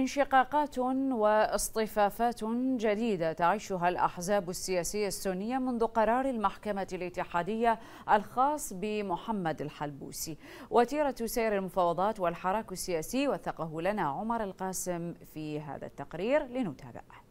انشقاقات واصطفافات جديدة تعيشها الأحزاب السياسية السنية منذ قرار المحكمة الاتحادية الخاص بمحمد الحلبوسي وتيرة سير المفاوضات والحراك السياسي وثقه لنا عمر القاسم في هذا التقرير لنتابعه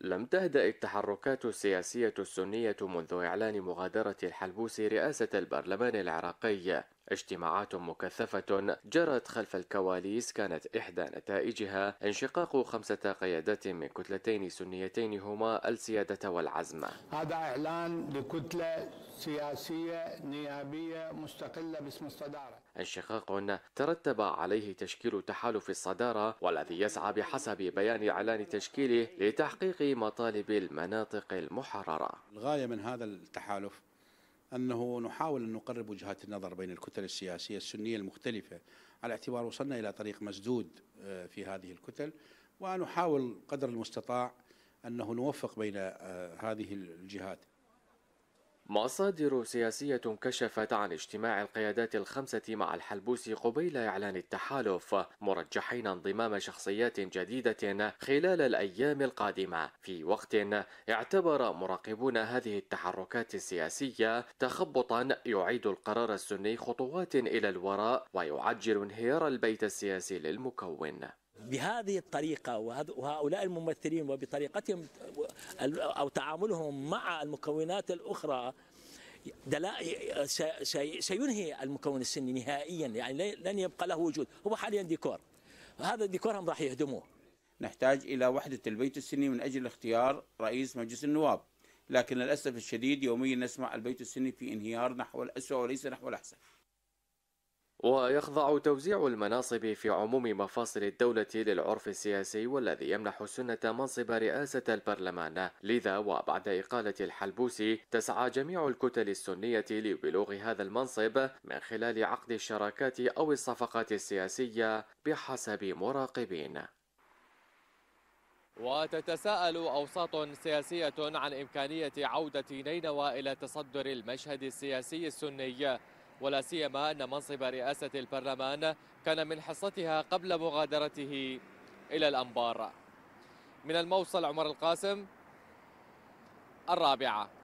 لم تهدأ التحركات السياسية السنية منذ إعلان مغادرة الحلبوسي رئاسة البرلمان العراقي اجتماعات مكثفة جرت خلف الكواليس كانت إحدى نتائجها انشقاق خمسة قيادات من كتلتين سنيتين هما السيادة والعزم هذا إعلان لكتلة سياسية نيابية مستقلة باسم الصدارة انشقاق ترتب عليه تشكيل تحالف الصدارة والذي يسعى بحسب بيان إعلان تشكيله لتحقيق مطالب المناطق المحررة الغاية من هذا التحالف أنه نحاول أن نقرب وجهات النظر بين الكتل السياسية السنية المختلفة على اعتبار وصلنا إلى طريق مسدود آه، في هذه الكتل ونحاول قدر المستطاع أنه نوفق بين آه، هذه الجهات مصادر سياسية كشفت عن اجتماع القيادات الخمسة مع الحلبوسي قبيل إعلان التحالف مرجحين انضمام شخصيات جديدة خلال الأيام القادمة في وقت اعتبر مراقبون هذه التحركات السياسية تخبطا يعيد القرار السني خطوات إلى الوراء ويعجل انهيار البيت السياسي للمكون بهذه الطريقة وهؤلاء الممثلين وبطريقتهم أو تعاملهم مع المكونات الأخرى سينهي المكون السني نهائيا يعني لن يبقى له وجود هو حاليا ديكور هذا الديكور هم راح يهدموه نحتاج إلى وحدة البيت السني من أجل اختيار رئيس مجلس النواب لكن للأسف الشديد يوميا نسمع البيت السني في انهيار نحو الأسوأ وليس نحو الأحسن ويخضع توزيع المناصب في عموم مفاصل الدولة للعرف السياسي والذي يمنح السنة منصب رئاسة البرلمان لذا وبعد إقالة الحلبوسي تسعى جميع الكتل السنية لبلوغ هذا المنصب من خلال عقد الشراكات أو الصفقات السياسية بحسب مراقبين وتتساءل أوساط سياسية عن إمكانية عودة نينوى إلى تصدر المشهد السياسي السني ولا سيما أن منصب رئاسة البرلمان كان من حصتها قبل مغادرته إلى الأنبار من الموصل عمر القاسم الرابعة